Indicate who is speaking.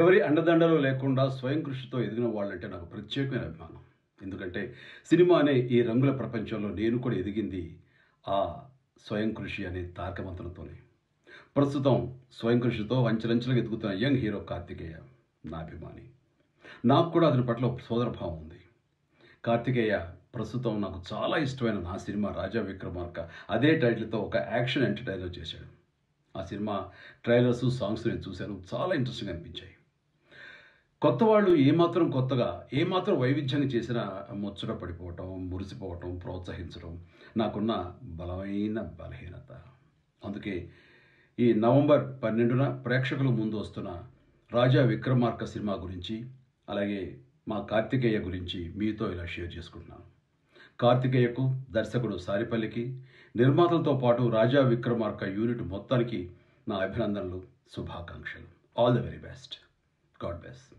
Speaker 1: ఎవరి అండదండలు లేకుండా స్వయం కృషితో ఎదిగిన వాళ్ళంటే నాకు ప్రత్యేకమైన అభిమానం ఎందుకంటే సినిమా అనే ఈ రంగుల ప్రపంచంలో నేను కూడా ఎదిగింది ఆ స్వయం కృషి అనే తారకమంత్రంతోనే ప్రస్తుతం స్వయం కృషితో అంచెలంచెలకు ఎదుగుతున్న యంగ్ హీరో కార్తికేయ నా అభిమాని నాకు కూడా అతని పట్ల సోదరభావం ఉంది కార్తికేయ ప్రస్తుతం నాకు చాలా ఇష్టమైన నా సినిమా రాజా విక్రమార్క అదే టైటిల్తో ఒక యాక్షన్ ఎంటర్టైనర్ చేశాడు ఆ సినిమా ట్రైలర్స్ సాంగ్స్ నేను చూశాను చాలా ఇంట్రెస్టింగ్ అనిపించాయి కొత్త వాళ్ళు ఏమాత్రం కొత్తగా ఏమాత్రం వైవిధ్యాన్ని చేసినా ముచ్చట పడిపోవటం మురిసిపోవటం ప్రోత్సహించడం నాకున్న బలమైన బలహీనత అందుకే ఈ నవంబర్ పన్నెండున ప్రేక్షకుల ముందు వస్తున్న రాజా విక్రమార్క సినిమా గురించి అలాగే మా కార్తికేయ గురించి మీతో ఇలా షేర్ చేసుకుంటున్నాను కార్తికేయకు దర్శకుడు సారిపల్లికి నిర్మాతలతో పాటు రాజా విక్రమార్క యూనిట్ మొత్తానికి నా అభినందనలు శుభాకాంక్షలు all the very best God best